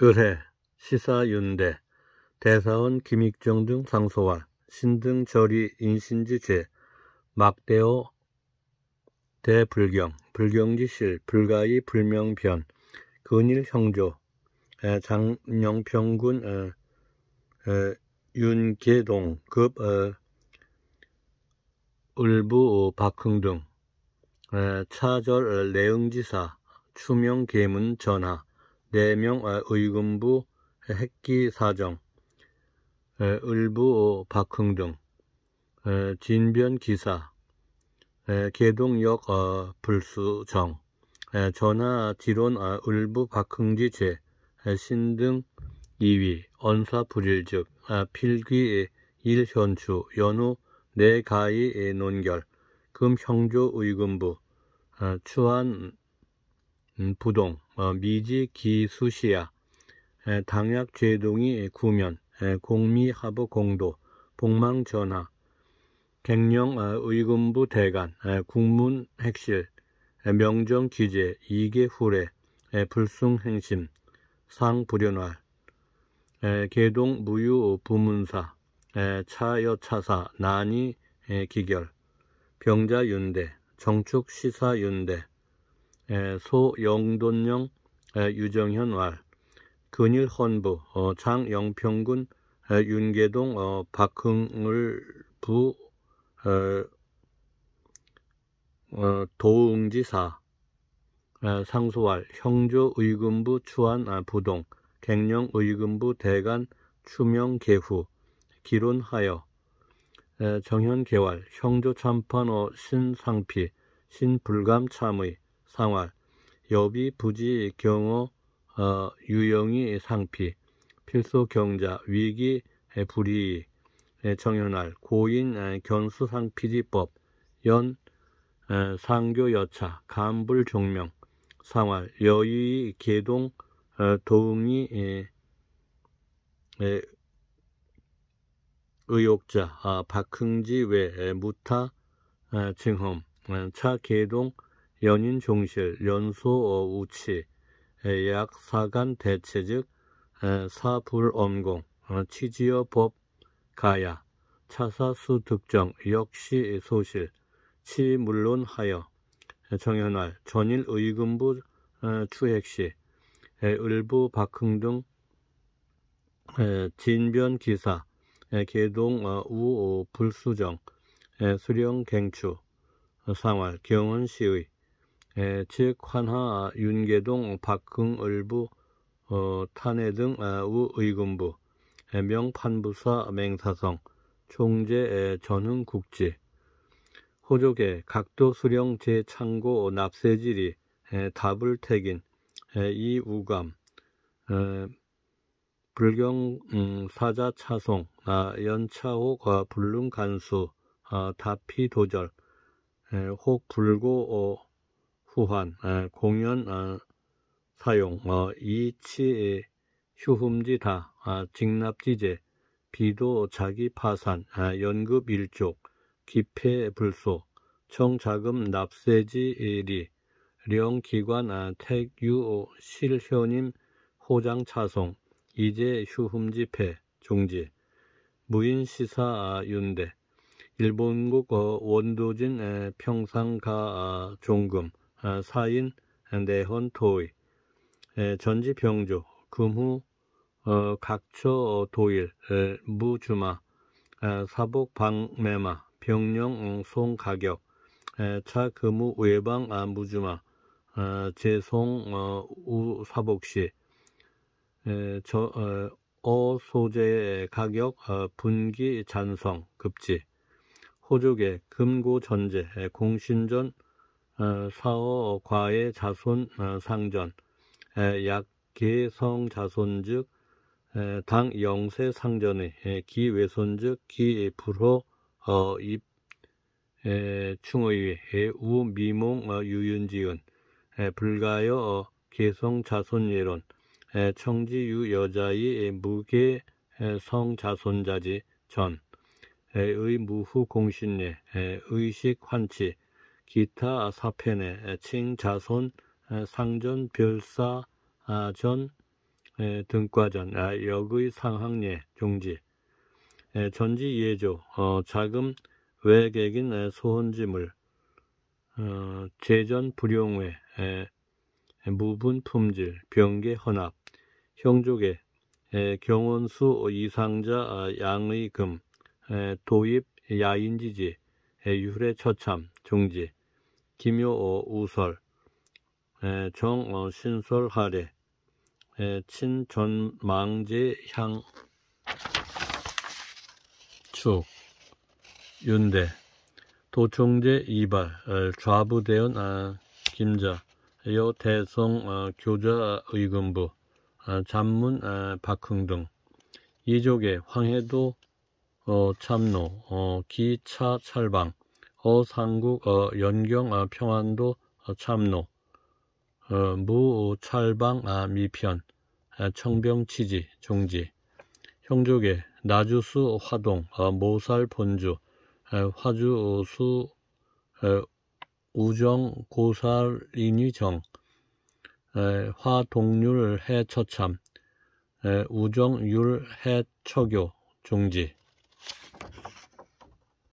의뢰, 시사윤대, 대사원 김익정 등 상소와 신등 절이 인신지죄, 막대호 대불경, 불경지실, 불가의 불명변, 근일 형조, 장영평군 윤계동 급 을부 어, 박흥등 차절 내응지사 추명 계문 전하 4명 아, 의금부 핵기사정 을부 어, 박흥등 진변기사 개동역 어, 불수정 전화 지론 아, 을부 박흥지 죄 신등 2위 언사 불일즉 아, 필기1현추 연우 내가의 논결 금형조 의금부 추한 음, 부동, 어, 미지, 기수시야, 당약, 죄동이, 구면, 공미, 하부, 공도, 복망, 전하, 갱령, 어, 의금부, 대간, 국문, 핵실, 명정, 기재, 이계, 후례, 불숭, 행심, 상, 불연활, 계동, 무유, 부문사, 차여, 차사, 난이, 기결, 병자, 윤대, 정축, 시사, 윤대, 소영돈영 유정현 왈 근일헌부 어, 장영평군 윤계동 어, 박흥을 부 어, 도응지사 상소왈 형조의금부 추안 아, 부동 갱령의금부 대간 추명계후 기론하여 정현계활 형조참판어 신상피 신불감참의 상활, 여비, 부지, 경어, 어, 유영이, 상피, 필소, 경자, 위기, 불이, 청현할, 고인, 견수, 상피지법, 연, 상교, 여차, 간불, 종명, 상활, 여의, 계동, 어, 도웅이, 의욕자, 아, 박흥지, 외, 무타, 아, 증험, 어, 차계동, 연인 종실, 연소 어, 우치, 약사간 대체 즉 사불엄공, 치지어 어, 법 가야, 차사수 득정, 역시 소실, 치 물론 하여, 정현활, 전일 의금부 어, 추핵시, 을부 박흥 등 진변 기사, 개동 우불수정, 수령 갱추, 상활, 경원시의, 에, 예, 즉 환하, 윤계동, 박흥을부, 어, 탄해 등 아, 우의금부, 에, 예, 명판부사, 맹사성, 총재 에, 예, 전흥국지, 호족계 각도 수령 재창고 납세지리, 에, 다불태긴, 에, 이우감, 에, 어, 불경 음, 사자 차송, 아, 연차호 아, 불능 간수, 아, 다피 도절, 에, 혹 불고 어, 소환, 아, 공연 아, 사용, 어, 이치 휴흠지 다, 아, 직납지제, 비도 자기 파산, 연급 일족, 기폐 불소, 청자금 납세지 일리, 령기관 택유 실효님 호장 차송, 이제 휴흠지폐 종지, 무인시사 윤대, 일본국 어, 원도진 평상가 종금, 아, 사인 내헌 토의 전지 병조 금후 어, 각처 어, 도일 무주마 아, 사복 방매마 병령 음, 송가격 차 금우 외방 아, 무주마 재송 어, 우사복시 저, 어 소재 가격 분기 잔성 급지 호족의 금고 전제 공신전 어, 사어과의 자손 어, 상전 약계성 자손즉 당 영세 상전의 기외손즉 기불호 어, 입 충의회 우미몽 유윤지은 불가여 계성 자손 예론 청지유 여자의 무계 성 자손자지 전의 무후 공신예 의식 환치 기타 사편에 칭자손 상전 별사 아, 전 등과전 아, 역의 상항례 종지 전지 예조 어, 자금 외객인 소원지물 어, 재전 불용회 무분 품질 병계 헌합 형조계 경원수 이상자 아, 양의 금 도입 야인지지 유래 처참 종지 김효오 우설, 정 신설하래, 친전망제 향축, 윤대, 도총제 이발, 좌부대원 아, 김자, 여 대성 아, 어, 교자 의금부, 아, 잔문 아, 박흥등, 이족의 황해도 어, 참노, 어, 기차 찰방, 어상국 어, 연경 어, 평안도 어, 참노 어, 무찰방 어, 아, 미편 아, 청병치지 종지 형조계 나주수 어, 화동 어, 모살 본주 아, 어, 화주수 어, 우정 고살인위정 에, 화동률 해처참 에, 우정율 해처교 종지